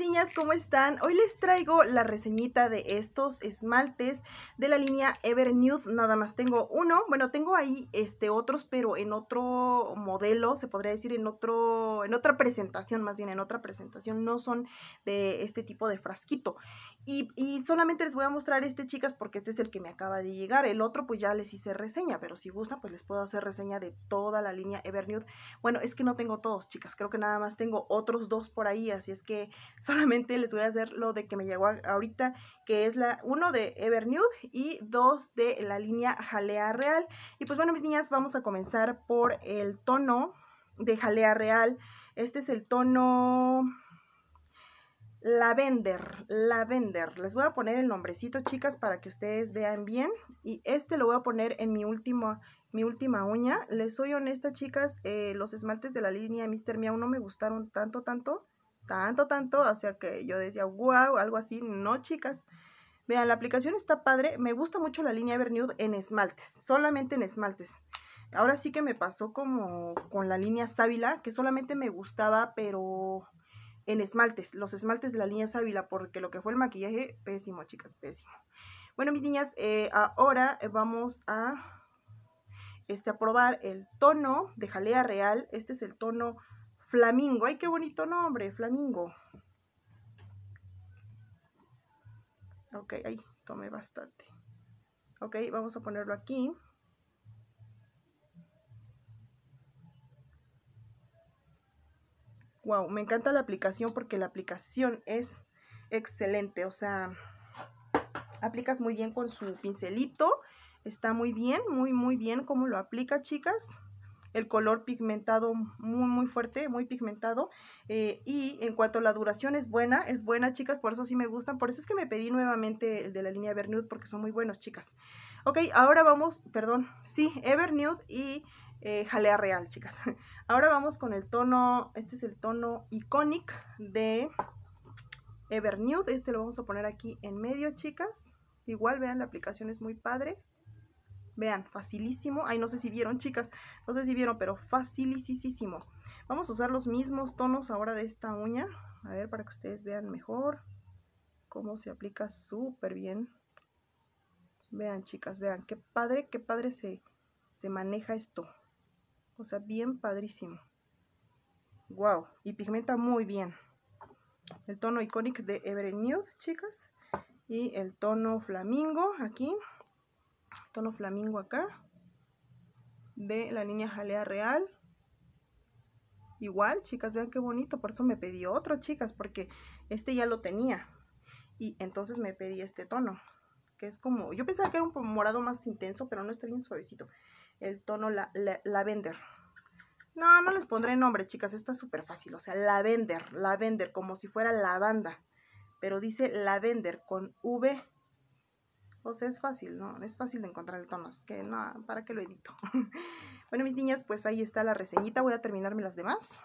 niñas, ¿cómo están? Hoy les traigo la reseñita de estos esmaltes de la línea Ever Nada más tengo uno, bueno, tengo ahí este, otros, pero en otro modelo, se podría decir en, otro, en otra presentación, más bien en otra presentación. No son de este tipo de frasquito. Y, y solamente les voy a mostrar este, chicas, porque este es el que me acaba de llegar. El otro, pues ya les hice reseña, pero si gustan, pues les puedo hacer reseña de toda la línea Ever Bueno, es que no tengo todos, chicas. Creo que nada más tengo otros dos por ahí, así es que solamente les voy a hacer lo de que me llegó ahorita, que es la uno de Evernude y dos de la línea Jalea Real. Y pues bueno, mis niñas, vamos a comenzar por el tono de Jalea Real. Este es el tono Lavender, Lavender. Les voy a poner el nombrecito, chicas, para que ustedes vean bien. Y este lo voy a poner en mi última, mi última uña. Les soy honesta, chicas, eh, los esmaltes de la línea Mr. Meow no me gustaron tanto, tanto tanto, tanto, o sea que yo decía, wow, algo así, no chicas. Vean, la aplicación está padre, me gusta mucho la línea Evernude en esmaltes, solamente en esmaltes. Ahora sí que me pasó como con la línea Sábila, que solamente me gustaba, pero en esmaltes, los esmaltes de la línea Sábila, porque lo que fue el maquillaje, pésimo, chicas, pésimo. Bueno, mis niñas, eh, ahora vamos a, este, a probar el tono de jalea real. Este es el tono Flamingo. ¡Ay, qué bonito nombre! Flamingo. Ok, ahí tomé bastante. Ok, vamos a ponerlo aquí. Wow, me encanta la aplicación porque la aplicación es excelente. O sea, aplicas muy bien con su pincelito. Está muy bien, muy, muy bien cómo lo aplica, chicas el color pigmentado muy, muy fuerte, muy pigmentado. Eh, y en cuanto a la duración, es buena, es buena, chicas, por eso sí me gustan. Por eso es que me pedí nuevamente el de la línea Evernude, porque son muy buenos, chicas. Ok, ahora vamos, perdón, sí, Evernude y eh, Jalea Real, chicas. Ahora vamos con el tono, este es el tono Iconic de Evernude. Este lo vamos a poner aquí en medio, chicas. Igual, vean, la aplicación es muy padre. Vean, facilísimo. Ay, no sé si vieron, chicas. No sé si vieron, pero facilísimo. Vamos a usar los mismos tonos ahora de esta uña. A ver, para que ustedes vean mejor cómo se aplica súper bien. Vean, chicas, vean. Qué padre, qué padre se, se maneja esto. O sea, bien padrísimo. Wow, y pigmenta muy bien. El tono icónico de Ever Nude, chicas. Y el tono Flamingo aquí tono flamingo acá, de la línea jalea real. Igual, chicas, vean qué bonito, por eso me pedí otro, chicas, porque este ya lo tenía. Y entonces me pedí este tono, que es como, yo pensaba que era un morado más intenso, pero no está bien suavecito. El tono la, lavender. No, no les pondré nombre, chicas, está súper fácil, o sea, lavender, lavender, como si fuera lavanda. Pero dice lavender con V o sea, es fácil, ¿no? Es fácil de encontrar el tono, que no, ¿para qué lo edito? bueno, mis niñas, pues ahí está la reseñita, voy a terminarme las demás.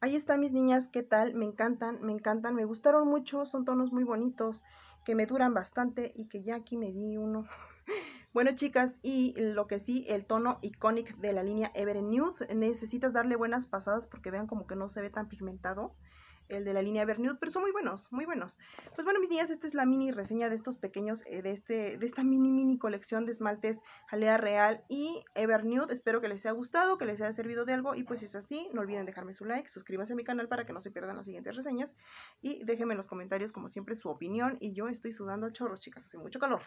Ahí está, mis niñas, ¿qué tal? Me encantan, me encantan, me gustaron mucho, son tonos muy bonitos, que me duran bastante y que ya aquí me di uno. Bueno, chicas, y lo que sí, el tono icónico de la línea Ever Nude, necesitas darle buenas pasadas porque vean como que no se ve tan pigmentado el de la línea Evernude, pero son muy buenos, muy buenos. Pues bueno, mis niñas, esta es la mini reseña de estos pequeños, eh, de, este, de esta mini mini colección de esmaltes Jalea Real y Evernude. Espero que les haya gustado, que les haya servido de algo y pues si es así, no olviden dejarme su like, suscríbanse a mi canal para que no se pierdan las siguientes reseñas y déjenme en los comentarios como siempre su opinión y yo estoy sudando a chorros, chicas, hace mucho calor.